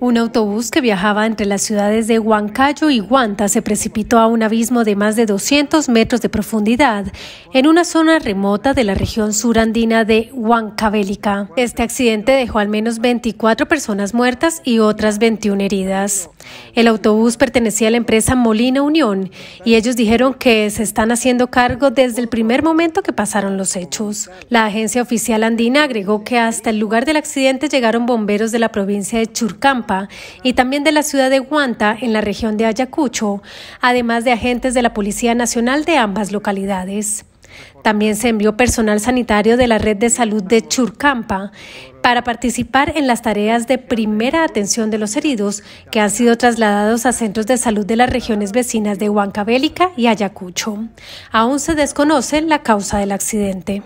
Un autobús que viajaba entre las ciudades de Huancayo y Huanta se precipitó a un abismo de más de 200 metros de profundidad en una zona remota de la región surandina de Huancavelica. Este accidente dejó al menos 24 personas muertas y otras 21 heridas. El autobús pertenecía a la empresa Molina Unión y ellos dijeron que se están haciendo cargo desde el primer momento que pasaron los hechos. La agencia oficial andina agregó que hasta el lugar del accidente llegaron bomberos de la provincia de Churcampa y también de la ciudad de Guanta en la región de Ayacucho, además de agentes de la Policía Nacional de ambas localidades. También se envió personal sanitario de la red de salud de Churcampa para participar en las tareas de primera atención de los heridos que han sido trasladados a centros de salud de las regiones vecinas de Huancabélica y Ayacucho. Aún se desconoce la causa del accidente.